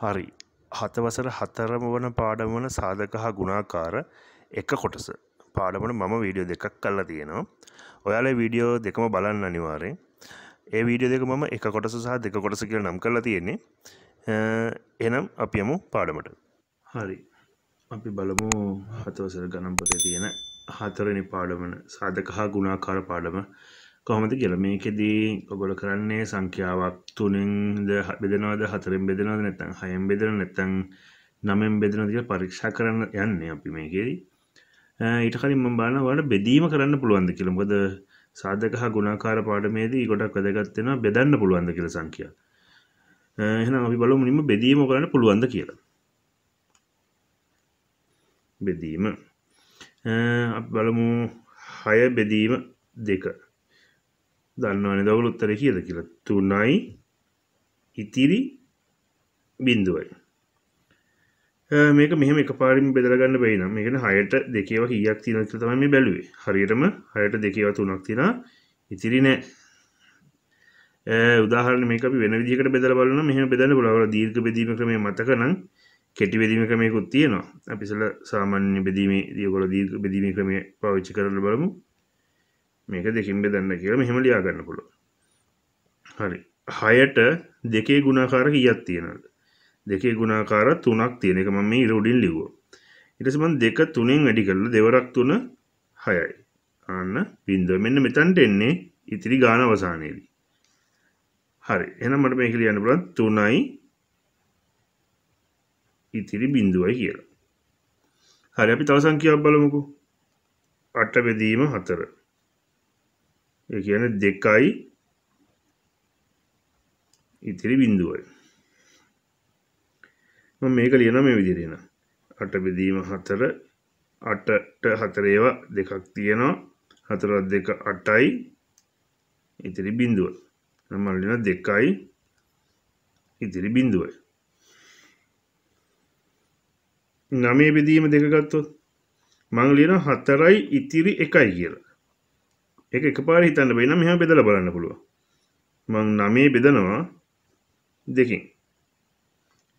හරි හතවසර හතරම වන පාඩමන සාධක හා ගුණාකාර එක කොටස පාඩමන මම වීඩියෝ දෙකක් කල්ලා තියෙනවා ඔයාල වීඩියෝ දෙකම බලන්න අනිවාරෙන් ඒ වීඩියෝ දෙක මම එක කොටස සහ දෙක කොටස කියල නම් කරලා තියෙන්නේ එනම් අපියමු පාඩමට හරි අපි බලමු හතවසර ගණම්පත තියෙන හතරනි පාඩමන සාධක හා ගුණාකාර පාඩම කොහොමද කියලා මේකෙදී ඔගොල කරන්නේ සංඛ්‍යාවක් තුනෙන් බෙදනවද හතරෙන් බෙදනවද නැත්තම් හයෙන් බෙදෙනවද නැත්තම් නමෙන් බෙදෙනවද කියලා පරීක්ෂා කරන්න යන්නේ අපි මේකෙදී ඊට කලින් මම බලනවා ඔයාලට බෙදීම කරන්න පුළුවන්ද කියලා මොකද සාධක හා ගුණාකාර පාඩමේදී ගොඩක් වැදගත් වෙනවා බෙදන්න පුළුවන්ද කියලා සංඛ්‍යාව එහෙනම් අපි බලමු මුලින්ම බෙදීම කරන්න පුළුවන්ද කියලා. බෙදීම අපි බලමු 6 බෙදීම 2 දන්නවනේ දවල් උත්තරේ කීයද කියලා 3යි ඉතිරි බිඳුවයි මේක මෙහෙම එකපාරින් බෙදලා ගන්න බැරි නම් ඒ කියන්නේ 6ට දෙකේව කීයක් තියෙනවද කියලා තමයි මේ බැලුවේ හරියටම 6ට දෙකේව 3ක් තියෙනවා ඉතිරි නෑ උදාහරණ මේක අපි වෙන විදිහකට බෙදලා බලනවා මෙහෙම බෙදන්න පුළුවන් ඔයාලා දීර්ඝ බෙදීම ක්‍රමය මතක නම් කෙටි බෙදීම ක්‍රමයකුත් තියෙනවා අපි ඉතල සාමාන්‍ය බෙදීමේදී ඔයගොල්ලෝ දීර්ඝ බෙදීමේ ක්‍රමය පාවිච්චි කරලා බලමු මේක දෙකින් බෙදන්න කියලා මෙහෙම ලියා ගන්න පුළුවන්. හරි. 6ට දෙකේ ගුණාකාර කීයක් තියෙනවද? දෙකේ ගුණාකාර 3ක් තියෙන එක මම මේ ඉර උඩින් ලිව්වා. ඊට පස්සේ මම 2 3න් වැඩි කරලා දෙවරක් 3 6යි. ආන්න බින්දුව. මෙන්න මෙතනට එන්නේ ඉතිරි ගාන අවසානයේදී. හරි. එහෙනම් මට මේක ලියන්න පුළුවන් 3යි ඉතිරි බින්දුවයි කියලා. හරි අපි තව සංඛ්‍යාවක් බලමුකෝ. 8 බෙදීම 4. ඒ කියන්නේ දෙකයි ඉතිරි බිඳුවයි මම මේක ලියනවා මේ විදිහට එනවා අට බෙදීම හතර අටට හතර ඒවා දෙකක් තියෙනවා හතරත් දෙක අටයි ඉතිරි බිඳුව මම ලියනවා දෙකයි ඉතිරි බිඳුවයි නමේ බෙදීම දෙක ගත්තොත් මං ලියනවා හතරයි ඉතිරි එකයි කියලා එක එකපාර හිතන්න බෑ නම් මෙහා බෙදලා බලන්න පුළුවන් මං 9 බෙදනවා දෙකෙන්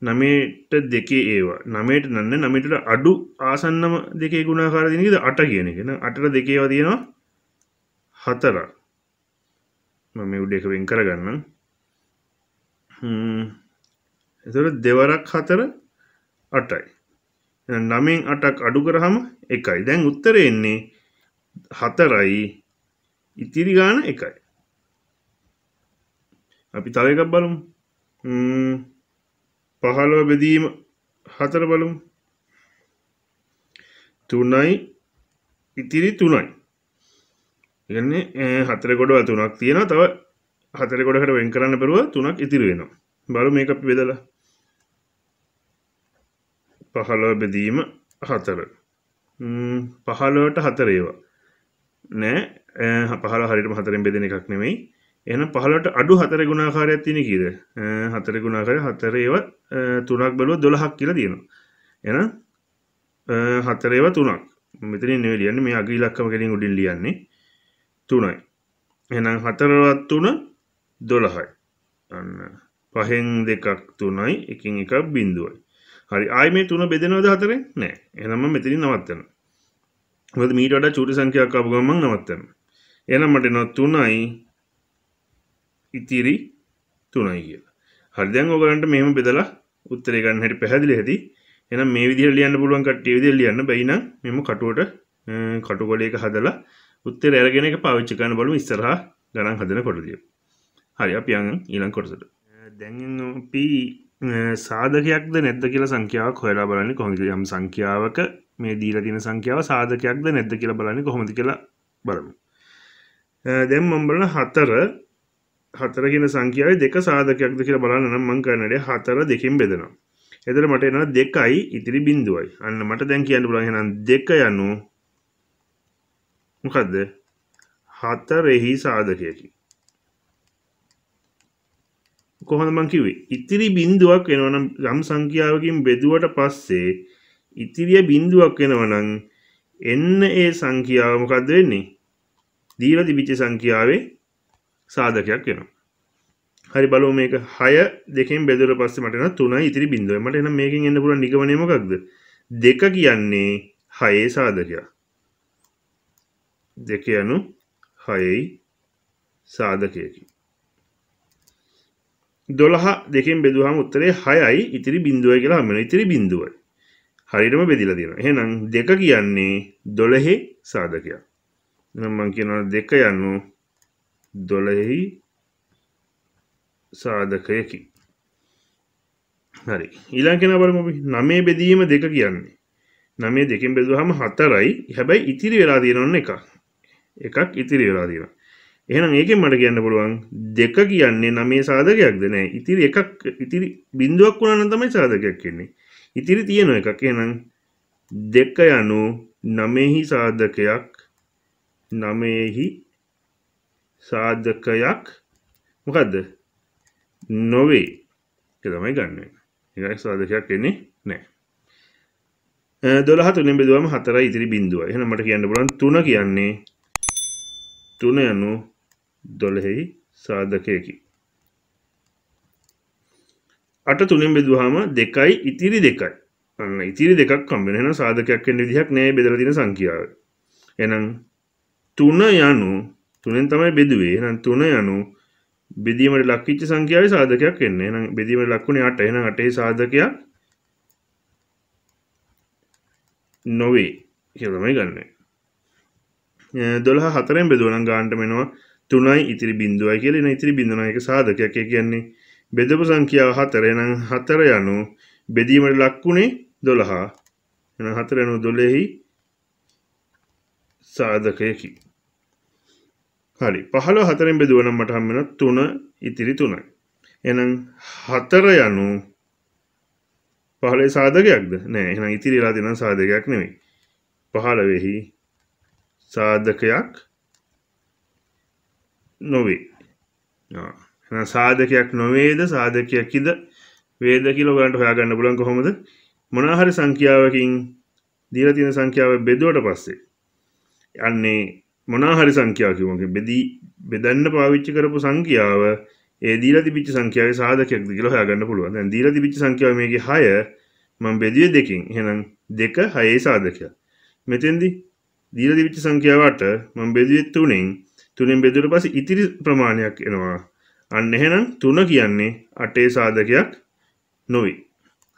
9ට දෙකේ ඒවා 9ට නන්නේ 9ට අඩු ආසන්නම දෙකේ ගුණාකාර දෙන එකද 8 කියන එක නේද 8ට දෙකේ ඒවා තියෙනවා 4 මම මේ උඩ එක වෙන් කරගන්නම් හ්ම් එතකොට දෙවරක් 4 8යි එහෙනම් 9න් 8ක් අඩු කරාම 1යි දැන් උත්තරේ එන්නේ 4යි ඉතිරි ගාන එකයි අපි තව එකක් බලමු පහළව බෙදීම හතර බලමු තුනයි ඉතිරි තුනයි ඉන්නේ හතර ගොඩව තුනක් තියෙනවා තව හතර ගොඩකට වෙන් කරන්න බැරුව තුනක් ඉතිරි වෙනවා බලමු මේක අපි බෙදලා පහළව බෙදීම හතර පහළවට හතර ඒවා නෑ පහල හරිට හතරෙන් බෙදෙන එකක් නෙමෙයි එන පහලට අඩු හතර ගුණාකාරයක් තියෙන කීද හතර ගුණාකාරය හතර ඒව තුනක් බැලුව දොළහක් කියලා තියෙනවා එන හතර ඒව තුනක් මෙතන නෙවෙයි ලියන්නේ මේ අග ඉලක්කම ගෙලින් උඩින් ලියන්නේ තුනයි එහෙනම් හතරවත් තුන දොළහයි අන්න පහෙන් දෙකක් තුනයි එකින් එකක් බිඳුවයි හරි ආයි මේ තුන බෙදෙනවද හතරෙන් නෑ එහෙනම් මම මෙතනින් නවත්තනවා මොකද මීට වඩා චූටි සංඛ්‍යාවක් ආපු ගමන් නවත්තනවා. එහෙනම් මට එනවා 3යි ඉතිරි 3යි කියලා. හරි දැන් ඔයගලන්ට මෙහෙම බෙදලා උත්තරේ ගන්න හැටි පැහැදිලි ඇති. එහෙනම් මේ විදිහට ලියන්න පුළුවන් කට්ටිය විදිහට ලියන්න බැයි නම් මෙම කටුවට කටුකොලයක හදලා උත්තරේ අරගෙන ඒක පාවිච්චි කරන්න බලමු ඉස්සරහා ගණන් හදනකොටදී. හරි අපි යන් ඊළඟ කොටසට. දැන් අපි සාධකයක්ද නැද්ද කියලා සංඛ්‍යාවක් හොයලා බලන්නේ කොහොමද? යම් සංඛ්‍යාවක මේ දීලා තියෙන සංඛ්‍යාව සාධකයක්ද නැද්ද කියලා බලන්නේ කොහොමද කියලා බලමු. දැන් මම බලන 4 4 කියන සංඛ්‍යාවේ දෙක සාධකයක්ද කියලා බලන්න නම් මම කරන වැඩේ 4 දෙකෙන් බෙදනවා. එතන මට එනවා 2යි ඉතිරි බිඳුවයි. අන්න මට දැන් කියන්න පුළුවන් එහෙනම් 2 යනු මොකද්ද? 4හි සාධකයකි. කොහොමද මං කිව්වේ? ඉතිරි බිඳුවක් වෙනවනම් ගම් සංඛ්‍යාවකින් බෙදුවට පස්සේ ඉතිරිය බිඳුවක් වෙනවනම් එන්න ඒ සංඛ්‍යාව මොකක්ද වෙන්නේ දීලා තිබිච්ච සංඛ්‍යාවේ සාධකයක් වෙනවා හරි බලමු මේක 6 දෙකෙන් බෙදුවලා පස්සේ මට එන 3යි ඉතිරි බිඳුවයි මට එන මේකෙන් එන්න පුළුවන් නිගමනය මොකක්ද දෙක කියන්නේ 6ේ සාධකයක් දෙක යනු 6යි සාධකයකි 12 දෙකෙන් බෙදුවාම උත්තරේ 6යි ඉතිරි බිඳුවයි කියලා හම්බ වෙනවා ඉතිරි බිඳුවයි හරිටම බෙදිලා තියෙනවා. එහෙනම් දෙක කියන්නේ 12 සාධකයක්. එහෙනම් මම කියනවා දෙක යනු 12 සාධකයකි. හරි. ඊළඟ කෙනා බලමු අපි 9 බෙදීම දෙක කියන්නේ. 9 දෙකෙන් බෙදුවාම 4යි. හැබැයි ඉතිරි වෙලා තියෙනවන්නේ එකක්. එකක් ඉතිරි වෙලා තියෙනවා. එහෙනම් ඒකෙන් මට කියන්න පුළුවන් දෙක කියන්නේ 9 සාධකයක්ද නැහැ. ඉතිරි එකක් ඉතිරි බිඳුවක් වුණා නම් තමයි සාධකයක් කියන්නේ. ඉතිරි තියෙන එකක් එනම් දෙක යනු නමෙහි සාධකයක් නමෙහි සාධකයක් මොකද්ද නොවේ ඒක තමයි ගන්න එක. ඒකයි සාධකයක් එන්නේ නැහැ. 12 තුනෙන් බෙදුවම 4 ඉතිරි බිඳුවයි. එහෙනම් මට කියන්න පුළුවන් 3 කියන්නේ 3 යනු 12යි සාධකයකි. අට තුළින් බෙදුවාම දෙකයි ඉතිරි දෙකයි අන්න ඉතිරි දෙකක් කම්බෙන එහෙනම් සාධකයක් වෙන්න විදිහක් නැහැ බෙදලා තියෙන සංඛ්‍යාව. එහෙනම් 3 යනු තුනෙන් තමයි බෙදුවේ. එහෙනම් 3 යනු බෙදීමට ලක් වෙච්ච සංඛ්‍යාවේ සාධකයක් වෙන්න. එහෙනම් බෙදීමට ලක් වුණේ 8. එහෙනම් 8 සාධකයක් නොවේ කියලා තමයි ගන්න. 12 4ෙන් බෙදුවා නම් ගන්නට වෙනවා 3යි ඉතිරි බිඳුවයි කියලා. එහෙනම් ඉතිරි බිඳුවන එක සාධකයක්. ඒ කියන්නේ බෙදපු සංඛ්‍යාව 4 එනම් 4 යනු බෙදීමට ලක්ුණේ 12 එනම් 4 යනු 12හි සාධකයකි හරි 15 4ෙන් බෙදුවා නම් මට හම් වෙනවා 3 ඉතිරි 3යි එහෙනම් 4 යනු 15 සාධකයක්ද නෑ එහෙනම් ඉතිරිලා දෙන සාධකයක් නෙමෙයි 15හි සාධකයක් නොවේ ආ සාධකයක් නොවේද සාධකයක්කිද වේද කියලා ඔයගලන්ට හොයාගන්න පුළුවන් කොහොමද මොනවා හරි සංඛ්‍යාවකින් දීලා තියෙන සංඛ්‍යාව බෙදුවට පස්සේ යන්නේ මොනවා හරි සංඛ්‍යාවක් කිව්වම බෙදී බෙදන්න පාවිච්චි කරපු සංඛ්‍යාව ඒ දීලා තිබිච්ච සංඛ්‍යාවේ සාධකයක්ද කියලා හොයාගන්න පුළුවන් දැන් දීලා තිබිච්ච සංඛ්‍යාව මේකේ 6 මම බෙදුවේ දෙකෙන් එහෙනම් 2 6 සාධකයක් මෙතෙන්දී දීලා තිබිච්ච සංඛ්‍යාව 8 මම බෙදුවේ 3න් 3න් බෙදුවට පස්සේ ඉතිරි ප්‍රමාණයක් එනවා අන්න එහෙනම් තුන කියන්නේ අටේ සාධකයක් නොවේ.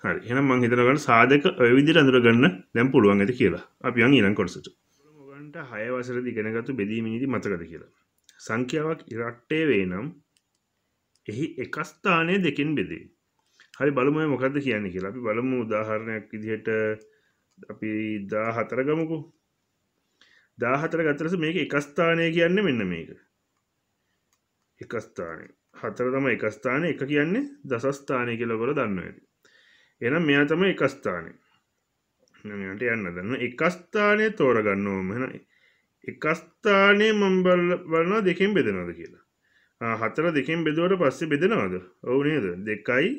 හරි. එහෙනම් මම හිතනවා ගන්න සාධක ඔය විදිහට අඳුර ගන්න දැන් පුළුවන් ඇති කියලා. අපි යන් ඊළඟ කොටසට. මොගන්ට 6 වසරේදී ඉගෙනගත්තු බෙදීම නීති මතකද කියලා. සංඛ්‍යාවක් ඉරට්ටේ වේ නම් එහි එක ස්ථානය දෙකෙන් බෙදේ. හරි බලමු මේ මොකද්ද කියන්නේ කියලා. අපි බලමු උදාහරණයක් විදිහට අපි 14 ගමුකෝ. 14 ගත්තට මේක එක ස්ථානය කියන්නේ මෙන්න මේක. එක ස්ථානය. හතර තම එකස්ථාන එක කියන්නේ දසස්ථානය කියලකොල දන්න ඇති එනම් මෙයා තම එකස්ථානය ට යන්න දන්න එකස්ථානය තෝරගන්න ඕමන එකස්ථානය මම්බල් වලනා දෙකින් බෙදෙනද කියලා හතර දෙකින් බෙදුවට පස්සේ බෙදෙනවාද ඔවුනේද දෙකයි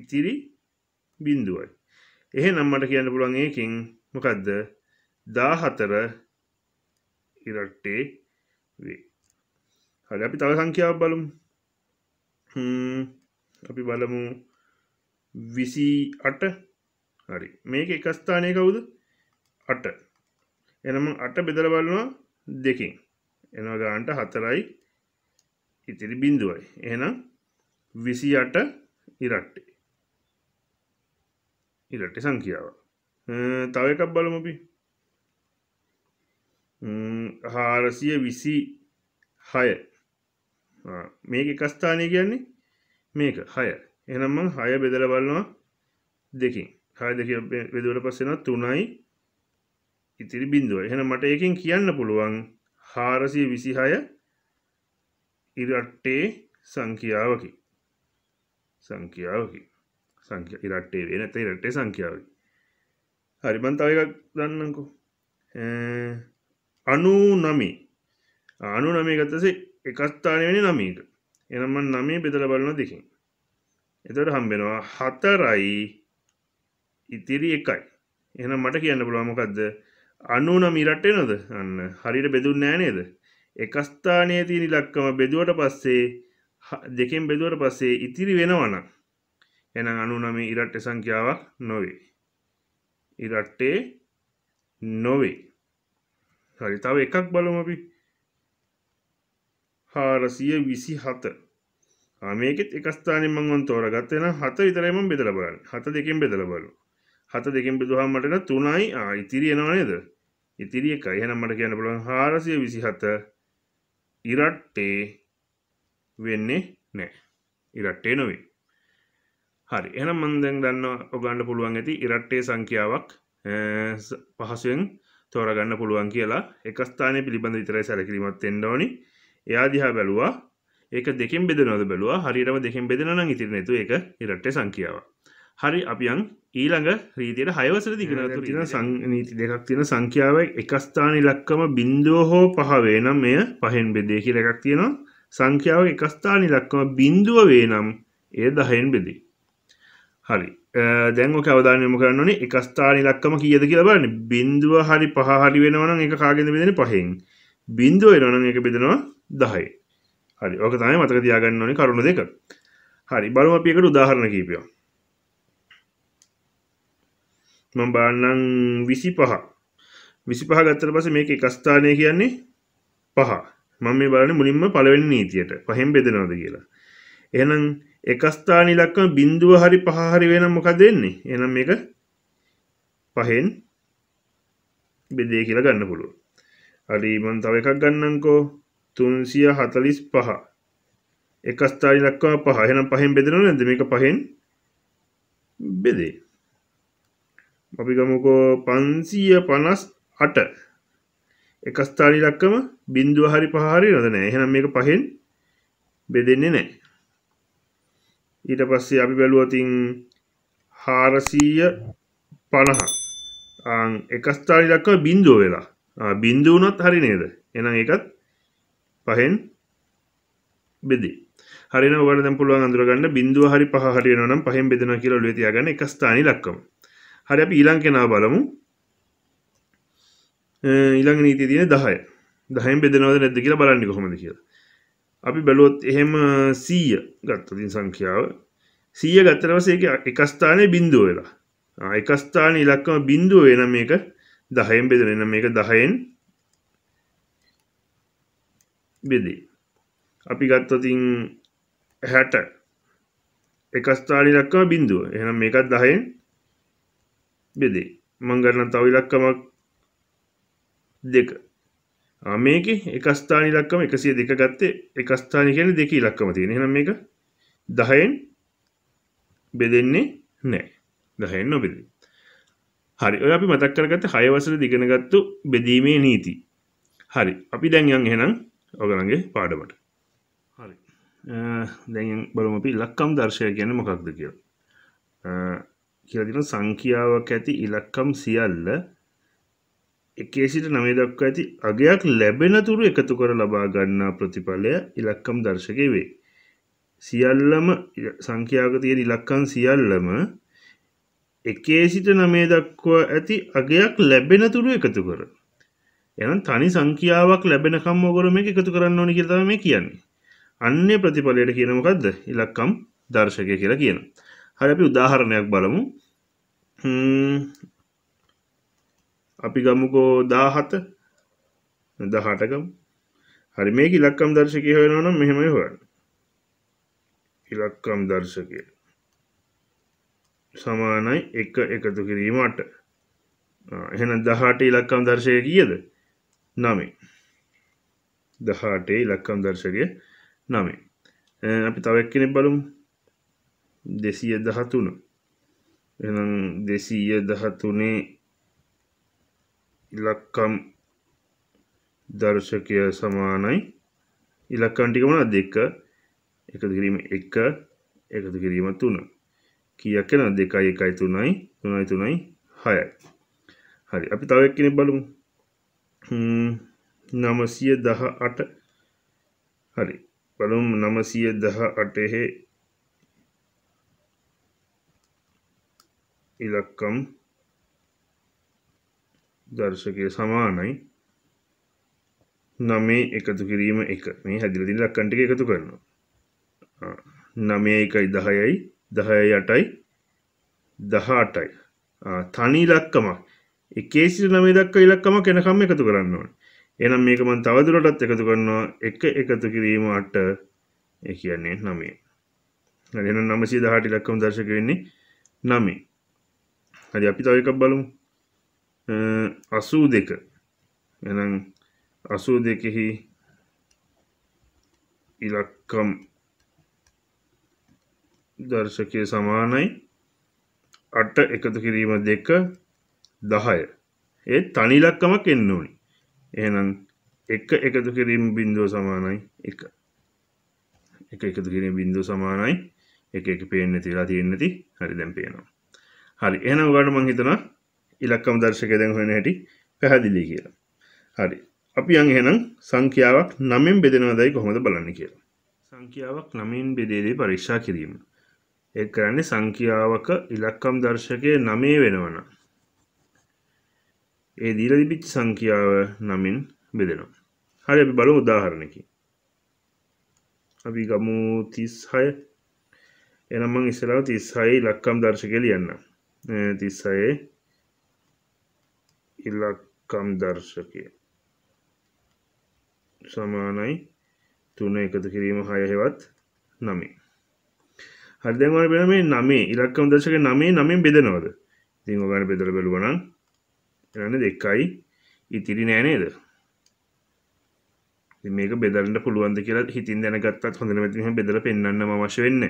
ඉතිරි බින්දුවයි එහෙ නම්මට කියන්න පුළුවන් ඒකින් මොකක්ද දා හතර ඉරට්ටේ වේ හරි අපි තව සංඛ්‍යාව බලමු අපි බලමු විසි අට හරි මේක එක ස්ථානය කවුද අට එනම අට බෙදල බලනවා දෙකින් එනවා ගාන්ට හතරයි ඉතිරි බිඳුවයි එහෙනම් විසි අට ඉරට්ටේ ඉරට්ටේ සංඛ්‍යාව තව එකක් බලමු අපි හාරසිය විසි හය මේක එක ස්ථානය කියන්නේ මේක හය එනම් මං හය බෙදල බලනවා දෙකින් හය දෙක බෙදුවට පස්සෙන තුනයි ඉතිරි බිඳුව එහෙන මට ඒකින් කියන්න පුළුවන් හාරසිය විසිහය ඉරට්ටේ සංඛ්‍යාවකි සංඛ්‍යාවකි සංඛ්‍ය ඉරට්ටේ වෙන ඇත ඉරට්ටේ සංඛ්‍යාවකි හරිබන් තව එකක් දන්නකෝ අනු නමි අනු නමේ ගතසේ එකස්ථානවෙනි නමීට එනම නමේ බෙදල බලන දෙකින් එතට හම්බෙනවා හතරයි ඉතිරි එකයි එන මට කියන්න පුළුවමකක්ද අනුන මිරට්ටේ නොද අන්න හරිට බෙදුන් නෑනේද එකස්ථානය තියෙන ලක්කම බෙදුවට පස්සේ දෙකෙන් බෙදුවට පස්සේ ඉතිරි වෙනවන එන අනුනම ඉරට්ට සංඛ්‍යාවක් නොවේ ඉරට්ටේ නොවේ හරි තව එකක් බලමපි හාරසිය විසි හත මේකෙත් එකස්ථානය මංවන් තෝරගත්තෙන හත විතරයිම බෙදල බලන්න හත දෙකින් බෙදල බලු හත දෙකින් බෙදුහම් මටන තුනයි ඉතිරි එනවා නේද ඉතිරිය කයිහන මට කියන්න පුළුවන් හාරසිය විසි හත ඉරට්ටේ වෙන්නේ නෑ ඉරට්ටේ නොවේ හරි එන මන්දෙන් දන්න ඔගන්න පුළුවන් ඇති ඉරට්ටේ සංඛ්‍යාවක් පහසුවෙන් තෝරගන්න පුළුවන් කියලා එකස්ථානය පිළිබඳ විතරයි සැලකිරීමත් එෙන්ඩෝනිි එයා දිහා බැලුවා ඒක දෙකින් බෙදනොද බැලුවා හරියටම දෙකින් බෙදෙන නම් ඉතිරි නැතු ඒක ඉරට්ටේ සංඛ්‍යාව හරි අපියන් ඊළඟ රීතියට හයවසර දිගන තින සංනීති දෙකක් තියෙන සංඛ්‍යාව එක ස්ථාන ඉලක්කම බින්දුව හෝ පහවේ නම් මෙය පහෙන් බෙදේ කියලා එකක් තියෙනවා සංඛ්‍යාව එක ස්ථාන ඉලක්කම බින්දුව වේ නම් එය දහයෙන් බෙදේ හරි දැන් ඔක අවධානයම කරන්න ඕනේ එක ස්ථාන ඉලක්කම කීයද කියලා බලන්න බිඳුව හරි පහ හරි වෙනවා නම් ඒක කාගෙන්ද බෙදෙන්නේ පහෙන් බිඳුව වෙනවා නම් ඒක බෙදෙනවා දහයි හරි ඕක තමයි මතක තියාගන්න ඕනේ කරුණු දෙක හරි බලමු අපි එකට උදාහරණ කීපයක් මම බලන්නම් 25 25 ගත්තට පස්සේ මේක එක ස්ථානය කියන්නේ 5 මම මේ බලන්නේ මුලින්ම පළවෙනි නීතියට පහෙන් බෙදනවද කියලා එහෙනම් එක ස්ථාන ඉලක්කම බිඳුව හරි පහ හරි වෙනම් මොකද වෙන්නේ එහෙනම් මේක පහෙන් බෙදේ කියලා ගන්න පුළුවන් හරි මම තව එකක් ගන්නම්කෝ තුන්සිය හතලිස් පහ එක ස්ථායි දක්වා පහ එහෙනම් පහෙන් බෙදෙනව නැද්ද මේක පහෙන් බෙදේ අපි ගමුකෝ පන්සිය පනස් අට එක ස්ථානි ලක්කම බිින්දුව හරි පහරි නොද නෑ එහෙනම් මේක පහෙන් බෙදෙන්නේ නෑ ඊට පස්සේ අපි බැලුවතින් හාරසීය පණහ එක ස්ථානි ලක්කව බින්දුව වෙලා බින්දුවනොත් හරි නේද එනම් එකත් පහෙන් බෙදේ හරි ඔට පුළුව අඳුරගන්න බින්දුව හරි පහරි නම් පහෙන් බෙදෙන කියලා ලේ තියාගන්න එක ස්ථානි ලක්කම හරි අපි ඊළං කෙනා බලමු ඊළඟ නීති තියෙන දහය දහයෙන් බෙදෙනවද නැද්ද කියලා බලන්න කොහොමද කියලා අපි බැලුවොත් එහෙම සීය ගත්තතින් සංඛ්‍යාව සීය ගත්තරවස එක එකස්ථානය බින්දුව වෙලා එකස්ථාන ඉලක්කම බින්දුව වෙන මේක දහයෙන් බෙදෙන මේක දහයෙන් බෙදේ අපි ගත්තතින් හැට එකස්ථානි ලක්කම බින්දුව එහෙනම් මේකත් දහයෙන් බෙදේ මංගරන තව ඉලක්කමක් දෙක මේක එකස්ථානි ලක්කම එකසිය දෙක ගත්තේ එකස්ථානි කියන දෙක ඉලක්කම තියෙන එහෙනම් මේක දහයෙන් බෙදෙන්නේ නෑ දහයෙන් නොබෙදේ හරි ඔය අපි මතක් කරගත්තේ 6 වසරේ දිගනගත්තු බෙදීමේ නීති හරි අපි දැන් යන් එහෙනම් ඔගලන්ගේ පාඩමට හරි දැන් බලම අපි ඉලක්කම් දර්ශය ගැන මොකක්ද කියල කියදින සංඛ්‍යාවක් ඇති ඉලක්කම් සියල්ල එකේ සිට නමේ දක්වා ඇති අගයක් ලැබෙන තුරු එකතු කර ලබා ගන්නා ප්‍රතිඵලය ඉලක්කම් දර්ශකය වේ සියල්ලම සංඛ්‍යාක තියෙන ඉලක්කම් සියල්ලම එකේ සිට නමේ දක්වා ඇති අගයක් ලැබෙන තුරු එකතු කර එහෙනම් තනි සංඛ්‍යාවක් ලැබෙනකම් ඔයගොල්ලෝ මේක එකතු කරන්න ඕනේ කියලා තමයි මේ කියන්නේ. අන්නේ ප්‍රතිඵලයට කියන මොකද්ද? ඉලක්කම් දර්ශකය කියලා කියනවා. හරි අපි උදාහරණයක් බලමු. අපි ගමුකෝ 17 18 ගමු. හරි මේක ඉලක්කම් දර්ශකය හොයනවා නම් මෙහෙමයි හොයන්න. ඉලක්කම් දර්ශකය සමානයි 1 එකතු කිරීම 8. එහෙනම් 18 ඉලක්කම් දර්ශකය කීයද? නමේ දහටේ ඉලක්කම් දර්ශකය නමේ අපි තවක් කෙනෙක් බලමු දෙසීය දහතුන එනම් දෙසීය දහතුනේ ඉලක්කම් දර්ශකය සමානයි ඉලක්කන්ටිකමන දෙක එකතු කිරීම එක එකතු කිරීම තුන කියක් එන දෙකයි එකයි තුනයි තුනයි තුනයි හයයි හරි අපි තවක් කෙනෙක් බලමු නමසිය දහ අට හරි බලුම් නමසිය දහ අටෙහේ ඉලක්කම් දර්ශකය සමානයි නමේ එකතු කිරීම එක මේ හැදිලදින ලක්කන්ටික එකතු කරනවා නමය එකයි දහයයි දහය යටයි දහ අටයි තනි ලක්කමක් එකේ සිට නමේ දක්වා ඉලක්කම කෙනකම් එකතු කරන්න ඕනේ. එහෙනම් මේක මම තවදුරටත් එකතු කරනවා 1 එකතු කිරීම 8 ඒ කියන්නේ 9. හරි එහෙනම් 918 ඉලක්කම දර්ශක වෙන්නේ 9. හරි අපි තව එකක් බලමු. 82. එහෙනම් 82 හි ඉලක්කම් දර්ශකයේ සමානයි 8 එකතු කිරීම 2 දහය ඒත් තනිලක්කමක් එන්න ඕනි එහෙනම් එක එකතු කිරීම බින්දුව සමානයි එක එක එකතු කිරීම බින්දුව සමානයි එක එක පේන්න තිලා තියෙන්නති හරි දැන් පේනවා හරි එහෙනම් ඔයාලට මම හිතනවා ඉලක්කම දර්ශකය දැන් හොයන හැටි පැහැදිලි කියලා හරි අපි යන් එහෙනම් සංඛ්‍යාවක් 9න් බෙදෙනවදයි කොහොමද බලන්නේ කියලා සංඛ්‍යාවක් 9න් බෙදේදී පරීක්ෂා කිරීම ඒ කරන්නේ සංඛ්‍යාවක ඉලක්කම් දර්ශකය 9 වෙනවනම් ඒ දීල තිබිච් සංඛ්‍යාව නමින් බෙදෙනවා හරි අපි බලු උදාහරණකි අපි ගමු තිස් හය එනමං ඉස්සලාව තිස් හයි ලක්කම් දර්ශක ලියන්න තිස්සයේ ඉල්ලක්කම් දර්ශකය සමානයි තුන එකතු කිරීම හය හෙවත් නමේ හරිදැන්වල බෙන මේ නමේ ඉලක්කම් දර්ශක නමේ නමින් බෙදනවද ඉතින් ඔගන්න බෙදල බැලුවනම් එරන්න දෙක්කයි ඉතිරි නෑනේද මේක බෙදරට පුළුවන්ද කියලා හිතින් දැනගත්තත් හොඳ මැතිහ බෙදර පෙන්න්න අවශ්‍ය වෙන්න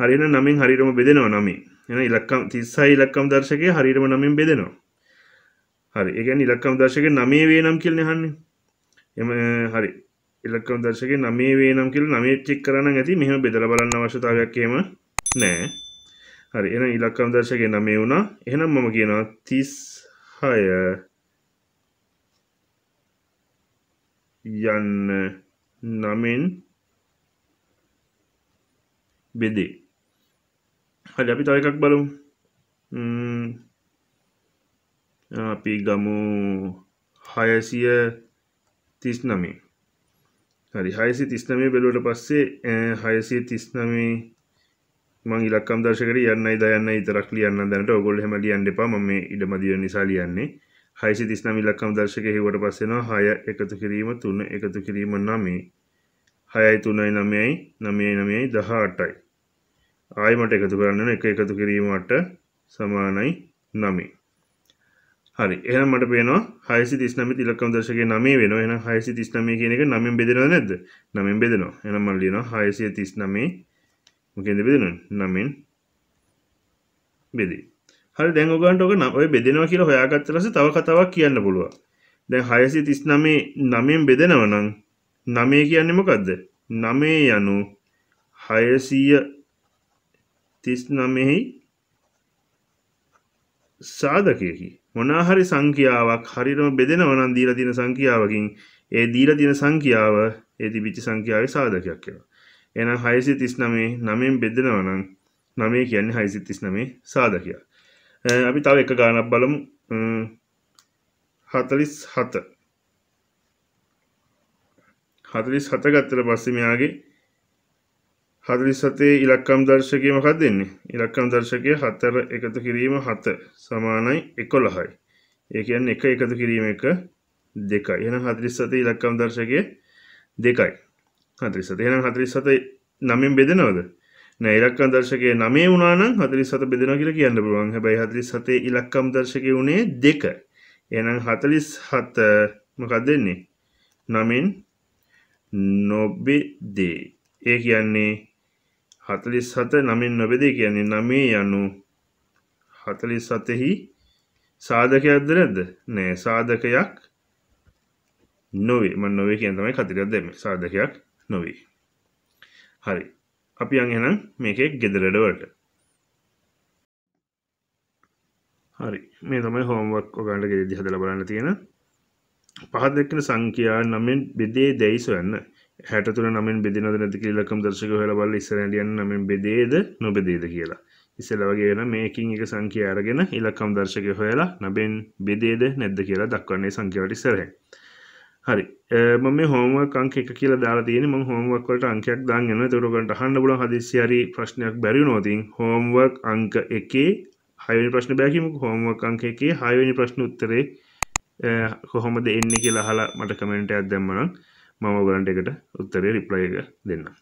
හරින නමින් හරිරම බෙදෙනවා නමින් එන ඉලක්කම් තිස්සයි ඉලක්කම් දර්ශකය හරිරම නමින් බෙදෙනවා හරි එකන් ඉලක්කම් දර්ශක නමේ වේ නම් කියලන හන්නේ එම හරි ඉලක්කම් දර්ශක නමේ වේ නම් කියල නමේ චෙක් කරන්න ඇති මෙහම බෙදර බලන්න අවශ්‍යතාවයක්කම නෑ හරි එන ඉලක්කම් දර්ශක නමේ වුණා එහෙනම් මම කියනවා තිස්ස higher යන්න නමෙන් බෙදේ හරි අපි තව එකක් බලමු අපි ගමු හයසිය තිස් නමේ හරි හයසි තිස්නමේ බැලුවට පස්සේ හයසිය තිස්නමේ මං ඉලක්කම් දර්ශකට යන්න දයන්න ඉතරක් ලියන්න දැනට ඔගොල් හැම ලියන්න එපා ම ඉඩ මදිය නිසා ලියන්නේ හයිසි තිස්නම ඉලක්කම් දර්ශක හිවට පස්සෙනවා හය එකතු කිරීම තුන්න එකතු කිරීම නමේ හයයි තුනයි නමයයි නමේ නමයයි දහ අටයි ආයමට එකතු කරන්න එක එකතු කිරීමට සමානයි නමේ හරි එහෙනම් මට පේනවා 639 තිලක්කම් දශකයේ 9 වෙනවා එහෙනම් 639 කියන එක 9න් බෙදෙනවද නැද්ද 9න් බෙදෙනවා එහෙනම් මම ලියනවා 639 මොකද බෙදෙන නමින් බෙදී හරි දැන් ඔගන්ට ඔක ඔය බෙදෙනවා කියලා හොයාගත්ත ලස තව කතාවක් කියන්න පුළුවන් දැන් හයසි තිස් නමේ නමෙන් බෙදෙනව නම් නමේ කියන්නේ මොකක්ද නමේ යනු හයසීය තිස් නමෙහි සාධකයකි මොනාහරි සංඛ්‍යාවක් හරිරම බෙදෙනව නම් දීලා තියෙන සංඛ්‍යාවකින් ඒ දීලා තියෙන සංඛ්‍යාව ඒ තිබිච්ච සංඛ්‍යාවේ සාධකයක් කියලා එනම් හයසි තිස් නමේ නමෙන් බෙදෙනවනම් නමේ කියන්නේ හයිසි තිස් නමේ සාධකයක් අපි තව එක ගානක් බලමු හතලිස් හත හතලිස් හත ගත්තර පස්සේ මෙයාගේ හතලිස් හතේ ඉලක්කම් දර්ශකය මොකක් දෙන්නේ ඉලක්කම් දර්ශකය හතර එකතු කිරීම හත සමානයි එකොළහයි ඒ කියන්නේ එක එකතු කිරීම එක දෙකයි එහෙනම් හතලිස් හතේ ඉලක්කම් දර්ශකය දෙකයි හතරිසත එනම් හතරිසත නමින් බෙදෙනවද නෑ ඉලක්කම් දර්ශකය නමේ වුණානම් හතරිසත බෙදෙනවා කියලා කියන්න පුළුවන් හැබැයි හතරිසතේ ඉලක්කම් දර්ශකය උනේ දෙක එහෙනම් 47 මොකක්ද දෙන්නේ නමින් නොබෙදේ ඒ කියන්නේ 47 නමින් නොබෙදේ කියන්නේ නමේ යනු 47හි සාධකයක්ද නැද්ද නෑ සාධකයක් නොවේ මම නොවේ කියන තමයි කතිරියක් දෙන්නේ සාධකයක් නොවී. හරි අපි අන් එනම් මේකෙක් ගෙදරඩවලට හරි මේ තමයි හෝමවක් ඔගන්ට ගෙදදි හදල බලන්න තියෙන පහත් දෙක්කන සංකයා නමෙන් බෙදේ දැයි සොයන්න හැටතුර නමෙන් බෙදි නොද නැති ලකම් දර්ශක හල බල ඉස්සරැඩියන් නමෙන් බෙදේද නොබෙදේද කියලා ඉස්සලවගේන මේකින් එක සංකයාරගෙන ඉලක්කම් දර්ශක හොයලා නබෙන් බෙදේද නැද්ද කියලා දක්වන්නේ සංකවට ඉස්සරහැ හරි මම මේ හෝම්වර්ක් අංක 1 කියලා දාලා තියෙන්නේ මම හෝම්වර්ක් වලට අංකයක් දාන් යනවා ඒක ඔයගලන්ට අහන්න පුළුවන් හදිස්සි හරි ප්‍රශ්නයක් බැරි වුණොත් හෝම්වර්ක් අංක 1 6 වෙනි ප්‍රශ්න බෑ කිමුකෝ හෝම්වර්ක් අංක 1 6 වෙනි ප්‍රශ්න උත්තරේ කොහොමද එන්නේ කියලා අහලා මට කමෙන්ට් එකක් දැම්මනම් මම ඔයගලන්ට ඒකට උත්තරේ රිප්ලයි එක දෙන්නම්